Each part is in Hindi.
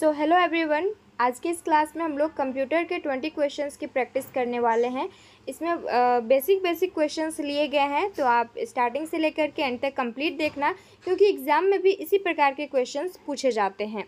सो हेलो एवरीवन आज की इस क्लास में हम लोग कंप्यूटर के ट्वेंटी क्वेश्चंस की प्रैक्टिस करने वाले हैं इसमें बेसिक बेसिक क्वेश्चंस लिए गए हैं तो आप स्टार्टिंग से लेकर के एंड तक कंप्लीट देखना क्योंकि एग्ज़ाम में भी इसी प्रकार के क्वेश्चन पूछे जाते हैं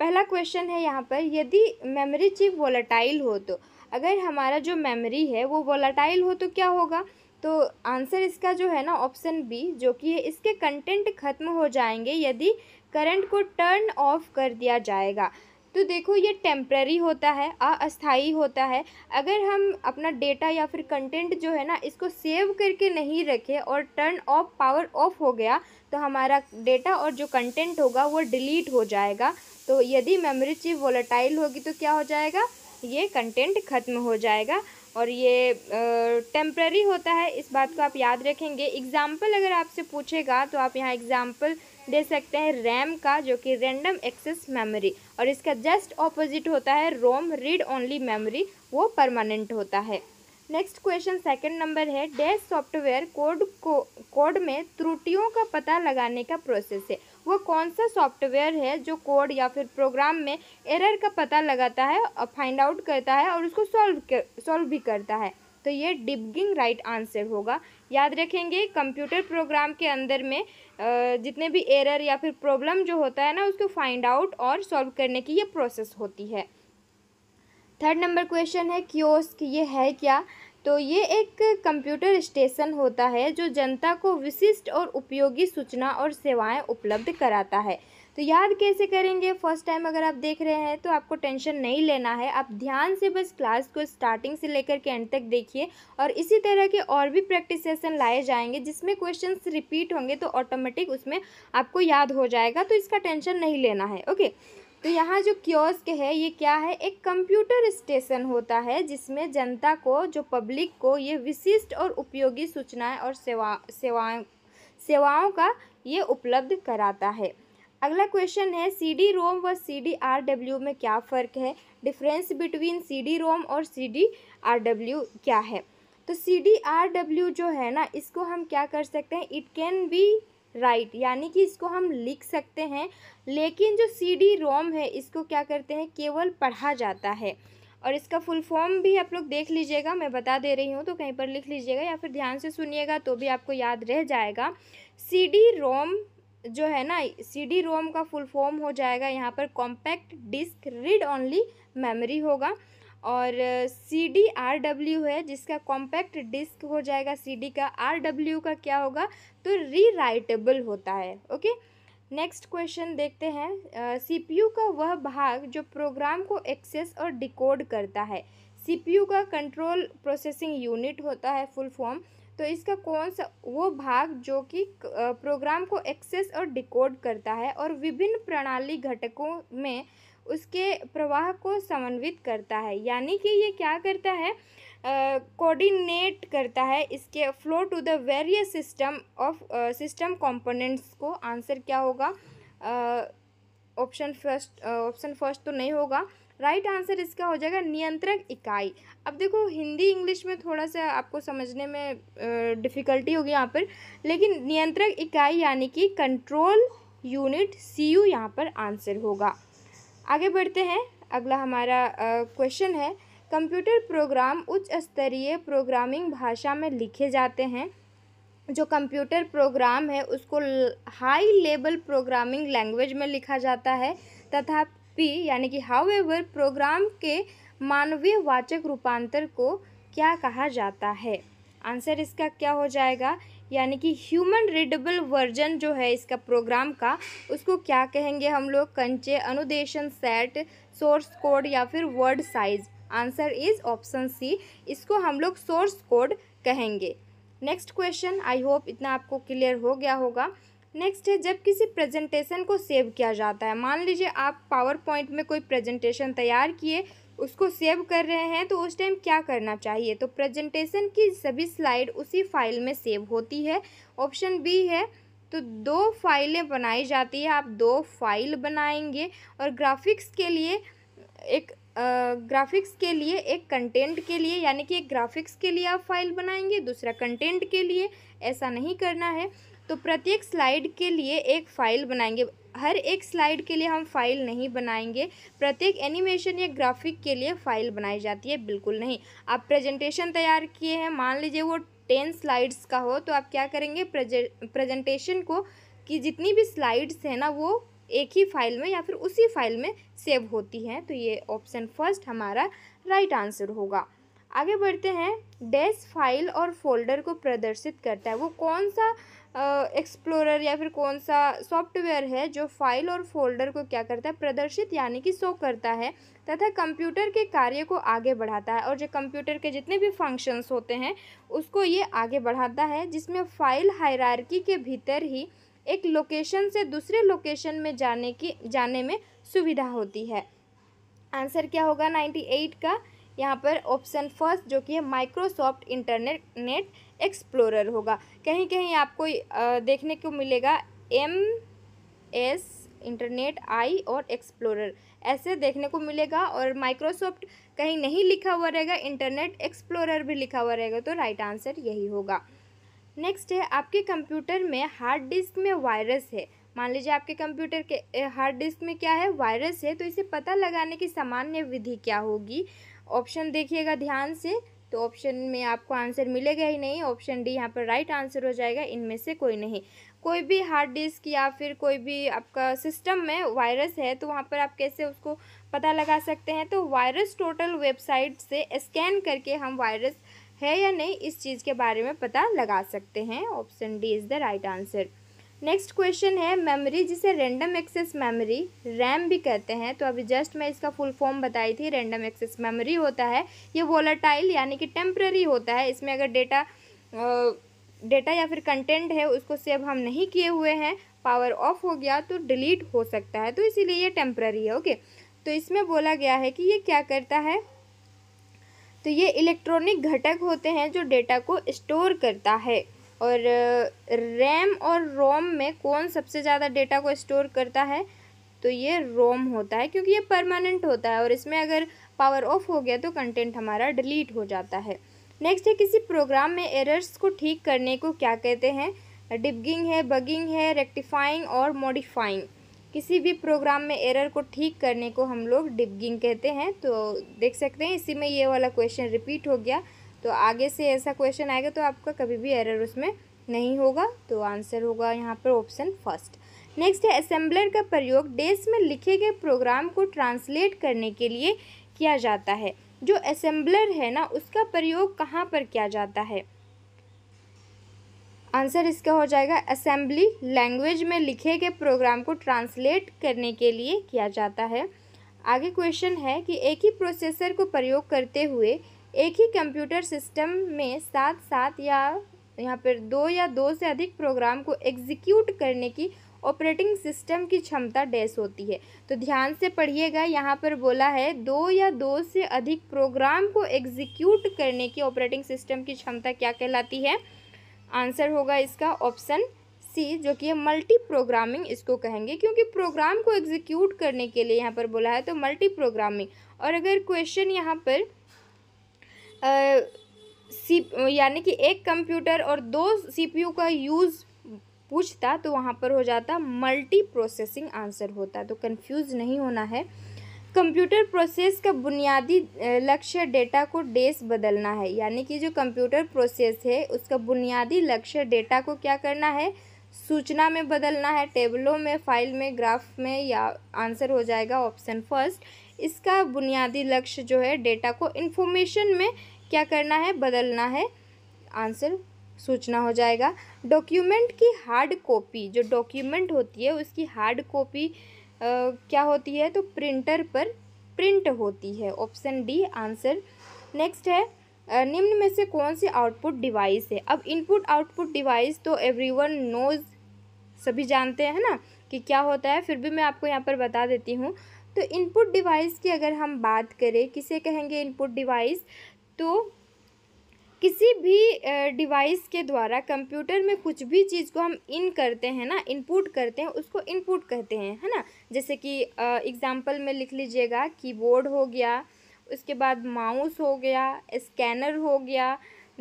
पहला क्वेश्चन है यहाँ पर यदि मेमोरी चिप वोलाटाइल हो तो अगर हमारा जो मेमोरी है वो वोलाटाइल हो तो क्या होगा तो आंसर इसका जो है ना ऑप्शन बी जो कि इसके कंटेंट खत्म हो जाएंगे यदि करंट को टर्न ऑफ कर दिया जाएगा तो देखो ये टेम्प्ररी होता है अस्थाई होता है अगर हम अपना डेटा या फिर कंटेंट जो है ना इसको सेव करके नहीं रखें और टर्न ऑफ पावर ऑफ हो गया तो हमारा डेटा और जो कंटेंट होगा वो डिलीट हो जाएगा तो यदि मेमोरी चिप वोलेटाइल होगी तो क्या हो जाएगा ये कंटेंट ख़त्म हो जाएगा और ये टेम्प्ररी होता है इस बात को आप याद रखेंगे एग्ज़ाम्पल अगर आपसे पूछेगा तो आप यहाँ एग्ज़ाम्पल दे सकते हैं रैम का जो कि रैंडम एक्सेस मेमोरी और इसका जस्ट ऑपोजिट होता है रोम रीड ओनली मेमोरी वो परमानेंट होता है नेक्स्ट क्वेश्चन सेकंड नंबर है डैश सॉफ्टवेयर कोड को कोड में त्रुटियों का पता लगाने का प्रोसेस है वो कौन सा सॉफ्टवेयर है जो कोड या फिर प्रोग्राम में एरर का पता लगाता है और फाइंड आउट करता है और उसको सॉल्व सॉल्व भी करता है तो ये डिबगिंग राइट आंसर होगा याद रखेंगे कंप्यूटर प्रोग्राम के अंदर में जितने भी एरर या फिर प्रॉब्लम जो होता है ना उसको फाइंड आउट और सॉल्व करने की ये प्रोसेस होती है थर्ड नंबर क्वेश्चन है क्योस्क ये है क्या तो ये एक कंप्यूटर स्टेशन होता है जो जनता को विशिष्ट और उपयोगी सूचना और सेवाएं उपलब्ध कराता है तो याद कैसे करेंगे फर्स्ट टाइम अगर आप देख रहे हैं तो आपको टेंशन नहीं लेना है आप ध्यान से बस क्लास को स्टार्टिंग से लेकर के एंड तक देखिए और इसी तरह के और भी प्रैक्टिस सेशन लाए जाएंगे जिसमें क्वेश्चन रिपीट होंगे तो ऑटोमेटिक उसमें आपको याद हो जाएगा तो इसका टेंशन नहीं लेना है ओके तो यहाँ जो क्योस्क है ये क्या है एक कंप्यूटर स्टेशन होता है जिसमें जनता को जो पब्लिक को ये विशिष्ट और उपयोगी सूचनाएं और सेवा सेवाएं सेवाओं का ये उपलब्ध कराता है अगला क्वेश्चन है सी डी रोम व सी डी आर डब्ल्यू में क्या फ़र्क है difference between C D ROM और सी डी आर डब्ल्यू क्या है तो सी डी आर डब्ल्यू जो है ना इसको हम क्या कर सकते हैं इट कैन बी राइट यानी कि इसको हम लिख सकते हैं लेकिन जो सी डी रोम है इसको क्या करते हैं केवल पढ़ा जाता है और इसका फुल फॉर्म भी आप लोग देख लीजिएगा मैं बता दे रही हूँ तो कहीं पर लिख लीजिएगा या फिर ध्यान से सुनिएगा तो भी आपको याद रह जाएगा सी डी रोम जो है ना सीडी रोम का फुल फॉर्म हो जाएगा यहाँ पर compact disc read only memory होगा और सी डी आर डब्ल्यू है जिसका कॉम्पैक्ट डिस्क हो जाएगा सी डी का आर डब्ल्यू का क्या होगा तो रीराइटेबल होता है ओके नेक्स्ट क्वेश्चन देखते हैं सी पी यू का वह भाग जो प्रोग्राम को एक्सेस और डिकोड करता है सी पी यू का कंट्रोल प्रोसेसिंग यूनिट होता है फुल फॉर्म तो इसका कौन सा वो भाग जो कि प्रोग्राम को एक्सेस और डिकोड करता है और विभिन्न प्रणाली घटकों में उसके प्रवाह को समन्वित करता है यानी कि ये क्या करता है कोऑर्डिनेट uh, करता है इसके flow to the various system of system components को आंसर क्या होगा ऑप्शन फर्स्ट ऑप्शन फर्स्ट तो नहीं होगा राइट आंसर इसका हो जाएगा नियंत्रक इकाई अब देखो हिंदी इंग्लिश में थोड़ा सा आपको समझने में डिफ़िकल्टी होगी यहाँ पर लेकिन नियंत्रक इकाई यानी कि कंट्रोल यूनिट सी यू यहाँ पर आंसर होगा आगे बढ़ते हैं अगला हमारा क्वेश्चन है कंप्यूटर प्रोग्राम उच्च स्तरीय प्रोग्रामिंग भाषा में लिखे जाते हैं जो कंप्यूटर प्रोग्राम है उसको हाई लेवल प्रोग्रामिंग लैंग्वेज में लिखा जाता है तथा पी यानी कि हाउ एवर प्रोग्राम के मानवीय वाचक रूपांतर को क्या कहा जाता है आंसर इसका क्या हो जाएगा यानी कि ह्यूमन रीडेबल वर्जन जो है इसका प्रोग्राम का उसको क्या कहेंगे हम लोग कंचे अनुदेशन सेट सोर्स कोड या फिर word size answer is option C इसको हम लोग सोर्स कोड कहेंगे नेक्स्ट क्वेश्चन आई होप इतना आपको क्लियर हो गया होगा नेक्स्ट है जब किसी प्रेजेंटेशन को सेव किया जाता है मान लीजिए आप पावर पॉइंट में कोई प्रेजेंटेशन तैयार किए उसको सेव कर रहे हैं तो उस टाइम क्या करना चाहिए तो प्रेजेंटेशन की सभी स्लाइड उसी फाइल में सेव होती है ऑप्शन बी है तो दो फाइलें बनाई जाती है आप दो फाइल बनाएंगे और ग्राफिक्स के लिए एक ग्राफिक्स के लिए एक कंटेंट के लिए यानी कि एक ग्राफिक्स के लिए आप फाइल बनाएंगे दूसरा कंटेंट के लिए ऐसा नहीं करना है तो प्रत्येक स्लाइड के लिए एक फ़ाइल बनाएंगे हर एक स्लाइड के लिए हम फाइल नहीं बनाएंगे प्रत्येक एनिमेशन या ग्राफिक के लिए फ़ाइल बनाई जाती है बिल्कुल नहीं आप प्रेजेंटेशन तैयार किए हैं मान लीजिए वो टेन स्लाइड्स का हो तो आप क्या करेंगे प्रेजेंटेशन को कि जितनी भी स्लाइड्स हैं ना वो एक ही फाइल में या फिर उसी फाइल में सेव होती हैं तो ये ऑप्शन फर्स्ट हमारा राइट आंसर होगा आगे बढ़ते हैं डैश फाइल और फोल्डर को प्रदर्शित करता है वो कौन सा एक्सप्लोरर या फिर कौन सा सॉफ्टवेयर है जो फाइल और फोल्डर को क्या करता है प्रदर्शित यानी कि शो करता है तथा कंप्यूटर के कार्य को आगे बढ़ाता है और जो कंप्यूटर के जितने भी फंक्शंस होते हैं उसको ये आगे बढ़ाता है जिसमें फ़ाइल हायरार्की के भीतर ही एक लोकेशन से दूसरे लोकेशन में जाने की जाने में सुविधा होती है आंसर क्या होगा नाइन्टी एट का यहाँ पर ऑप्शन फर्स्ट जो कि है माइक्रोसॉफ्ट इंटरनेट नेट एक्सप्लोरर होगा कहीं कहीं आपको देखने को मिलेगा एम एस इंटरनेट आई और एक्सप्लोरर ऐसे देखने को मिलेगा और माइक्रोसॉफ्ट कहीं नहीं लिखा हुआ रहेगा इंटरनेट एक्सप्लोरर भी लिखा हुआ रहेगा तो राइट आंसर यही होगा नेक्स्ट है आपके कंप्यूटर में हार्ड डिस्क में वायरस है मान लीजिए आपके कंप्यूटर के हार्ड डिस्क में क्या है वायरस है तो इसे पता लगाने की सामान्य विधि क्या होगी ऑप्शन देखिएगा ध्यान से तो ऑप्शन में आपको आंसर मिलेगा ही नहीं ऑप्शन डी यहाँ पर राइट आंसर हो जाएगा इनमें से कोई नहीं कोई भी हार्ड डिस्क या फिर कोई भी आपका सिस्टम में वायरस है तो वहाँ पर आप कैसे उसको पता लगा सकते हैं तो वायरस टोटल वेबसाइट से स्कैन करके हम वायरस है या नहीं इस चीज़ के बारे में पता लगा सकते हैं option D is the right answer next question है मेमोरी जिसे रैंडम एक्सेस मेमोरी रैम भी कहते हैं तो अभी जस्ट मैं इसका फुल फॉर्म बताई थी रैंडम एक्सेस मेमोरी होता है ये वोलाटाइल यानी कि टेम्प्रेरी होता है इसमें अगर डेटा डेटा या फिर कंटेंट है उसको सेव हम नहीं किए हुए हैं पावर ऑफ हो गया तो डिलीट हो सकता है तो इसीलिए ये टेम्प्ररी है ओके तो इसमें बोला गया है कि ये क्या करता है तो ये इलेक्ट्रॉनिक घटक होते हैं जो डेटा को स्टोर करता है और रैम और रोम में कौन सबसे ज़्यादा डेटा को स्टोर करता है तो ये रोम होता है क्योंकि ये परमानेंट होता है और इसमें अगर पावर ऑफ हो गया तो कंटेंट हमारा डिलीट हो जाता है नेक्स्ट है किसी प्रोग्राम में एरर्स को ठीक करने को क्या कहते हैं डिबगिंग है बगिंग है रेक्टिफाइंग और मॉडिफाइंग किसी भी प्रोग्राम में एरर को ठीक करने को हम लोग डिबगिंग कहते हैं तो देख सकते हैं इसी में ये वाला क्वेश्चन रिपीट हो गया तो आगे से ऐसा क्वेश्चन आएगा तो आपका कभी भी एरर उसमें नहीं होगा तो आंसर होगा यहाँ पर ऑप्शन फर्स्ट नेक्स्ट है असेंबलर का प्रयोग डेस में लिखे गए प्रोग्राम को ट्रांसलेट करने के लिए किया जाता है जो असेंबलर है ना उसका प्रयोग कहाँ पर किया जाता है आंसर इसका हो जाएगा असेंबली लैंग्वेज में लिखे गए प्रोग्राम को ट्रांसलेट करने के लिए किया जाता है आगे क्वेश्चन है कि एक ही प्रोसेसर को प्रयोग करते हुए एक ही कंप्यूटर सिस्टम में साथ साथ या यहाँ पर दो या दो से अधिक प्रोग्राम को एग्जीक्यूट करने की ऑपरेटिंग सिस्टम की क्षमता डैस होती है तो ध्यान से पढ़िएगा यहाँ पर बोला है दो या दो से अधिक प्रोग्राम को एग्जीक्यूट करने की ऑपरेटिंग सिस्टम की क्षमता क्या कहलाती है आंसर होगा इसका ऑप्शन सी जो कि है मल्टी प्रोग्रामिंग इसको कहेंगे क्योंकि प्रोग्राम को एग्जीक्यूट करने के लिए यहाँ पर बोला है तो मल्टी प्रोग्रामिंग और अगर क्वेश्चन यहाँ पर सी यानी कि एक कंप्यूटर और दो सीपीयू का यूज़ पूछता तो वहाँ पर हो जाता मल्टी प्रोसेसिंग आंसर होता तो कंफ्यूज नहीं होना है कंप्यूटर प्रोसेस का बुनियादी लक्ष्य डेटा को डेस बदलना है यानी कि जो कंप्यूटर प्रोसेस है उसका बुनियादी लक्ष्य डेटा को क्या करना है सूचना में बदलना है टेबलों में फाइल में ग्राफ में या आंसर हो जाएगा ऑप्शन फर्स्ट इसका बुनियादी लक्ष्य जो है डेटा को इन्फॉर्मेशन में क्या करना है बदलना है आंसर सूचना हो जाएगा डॉक्यूमेंट की हार्ड कॉपी जो डॉक्यूमेंट होती है उसकी हार्ड कॉपी क्या होती है तो प्रिंटर पर प्रिंट होती है ऑप्शन डी आंसर नेक्स्ट है निम्न में से कौन सी आउटपुट डिवाइस है अब इनपुट आउटपुट डिवाइस तो एवरीवन नोज सभी जानते हैं ना कि क्या होता है फिर भी मैं आपको यहाँ पर बता देती हूँ तो इनपुट डिवाइस की अगर हम बात करें किसे कहेंगे इनपुट डिवाइस तो किसी भी डिवाइस के द्वारा कंप्यूटर में कुछ भी चीज़ को हम इन करते हैं ना इनपुट करते हैं उसको इनपुट कहते हैं है ना जैसे कि एग्ज़ाम्पल में लिख लीजिएगा कीबोर्ड हो गया उसके बाद माउस हो गया स्कैनर हो गया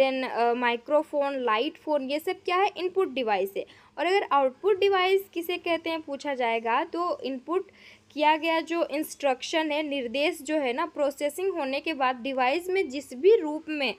देन माइक्रोफोन लाइट फ़ोन ये सब क्या है इनपुट डिवाइस है और अगर आउटपुट डिवाइस किसे कहते हैं पूछा जाएगा तो इनपुट किया गया जो इंस्ट्रक्शन है निर्देश जो है ना प्रोसेसिंग होने के बाद डिवाइस में जिस भी रूप में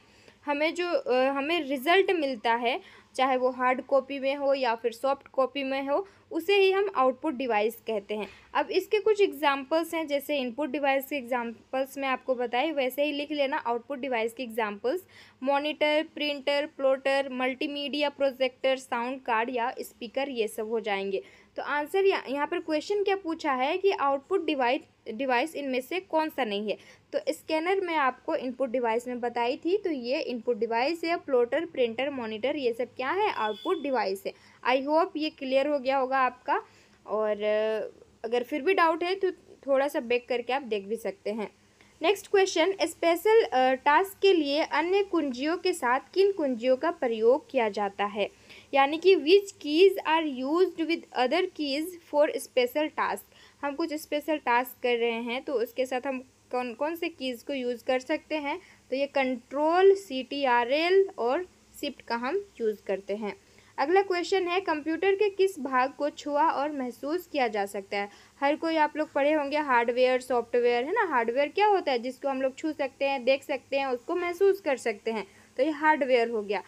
हमें जो हमें रिज़ल्ट मिलता है चाहे वो हार्ड कॉपी में हो या फिर सॉफ्ट कॉपी में हो उसे ही हम आउटपुट डिवाइस कहते हैं अब इसके कुछ एग्जाम्पल्स हैं जैसे इनपुट डिवाइस के एग्जाम्पल्स मैं आपको बताई वैसे ही लिख लेना आउटपुट डिवाइस के examples monitor printer plotter multimedia projector sound card या स्पीकर ये सब हो जाएंगे तो आंसर यहाँ पर क्वेश्चन क्या पूछा है कि आउटपुट डिवाइस डिवाइस इनमें से कौन सा नहीं है तो स्कैनर में आपको इनपुट डिवाइस में बताई थी तो ये इनपुट डिवाइस है प्लोटर प्रिंटर मॉनिटर ये सब क्या है आउटपुट डिवाइस है आई होप ये क्लियर हो गया होगा आपका और अगर फिर भी डाउट है तो थोड़ा सा बेक करके आप देख भी सकते हैं नेक्स्ट क्वेश्चन स्पेशल टास्क के लिए अन्य कुंजियों के साथ किन कुंजियों का प्रयोग किया जाता है यानी कि which keys are used with other keys for special task हम कुछ स्पेशल टास्क कर रहे हैं तो उसके साथ हम कौन कौन से कीज़ को यूज़ कर सकते हैं तो ये control C T R L और शिफ्ट का हम यूज़ करते हैं अगला क्वेश्चन है कंप्यूटर के किस भाग को छुआ और महसूस किया जा सकता है हर कोई आप लोग पढ़े होंगे हार्डवेयर सॉफ्टवेयर है ना हार्डवेयर क्या होता है जिसको हम लोग छू सकते हैं देख सकते हैं उसको महसूस कर सकते हैं तो ये हार्डवेयर हो गया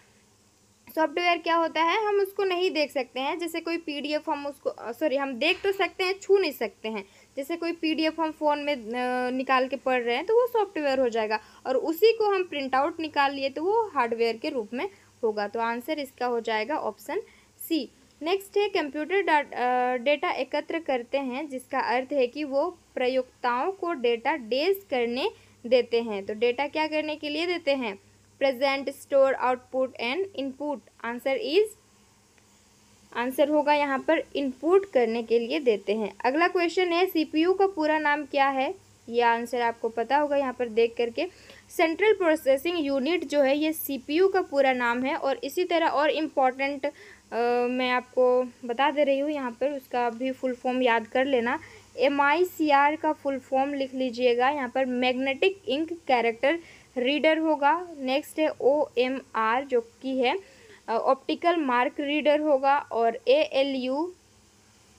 सॉफ्टवेयर क्या होता है हम उसको नहीं देख सकते हैं जैसे कोई पीडीएफ हम उसको सॉरी हम देख तो सकते हैं छू नहीं सकते हैं जैसे कोई पीडीएफ हम फ़ोन में निकाल के पढ़ रहे हैं तो वो सॉफ्टवेयर हो जाएगा और उसी को हम प्रिंट आउट निकाल लिए तो वो हार्डवेयर के रूप में होगा तो आंसर इसका हो जाएगा ऑप्शन सी नेक्स्ट है कंप्यूटर डेटा एकत्र करते हैं जिसका अर्थ है कि वो प्रयोक्ताओं को डेटा डेज करने देते हैं तो डेटा क्या करने के लिए देते हैं present store output and input answer is answer होगा यहाँ पर इनपुट करने के लिए देते हैं अगला क्वेश्चन है सीपीयू का पूरा नाम क्या है यह आंसर आपको पता होगा यहाँ पर देख करके सेंट्रल प्रोसेसिंग यूनिट जो है ये सीपीयू का पूरा नाम है और इसी तरह और इम्पॉर्टेंट मैं आपको बता दे रही हूँ यहाँ पर उसका भी फुल फॉर्म याद कर लेना एम आई सी आर का फुल फॉर्म लिख लीजिएगा यहाँ पर मैग्नेटिक इंक कैरेक्टर रीडर होगा नेक्स्ट है ओ एम आर जो कि है ऑप्टिकल मार्क रीडर होगा और ए एल यू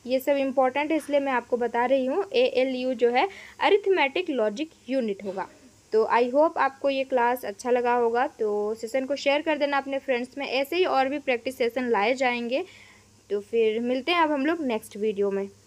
ये सब इम्पॉर्टेंट है इसलिए मैं आपको बता रही हूँ ए एल यू जो है अरिथमेटिक लॉजिक यूनिट होगा तो आई होप आपको ये क्लास अच्छा लगा होगा तो सेशन को शेयर कर देना अपने फ्रेंड्स में ऐसे ही और भी प्रैक्टिस सेशन लाए जाएंगे तो फिर मिलते हैं अब हम लोग नेक्स्ट वीडियो में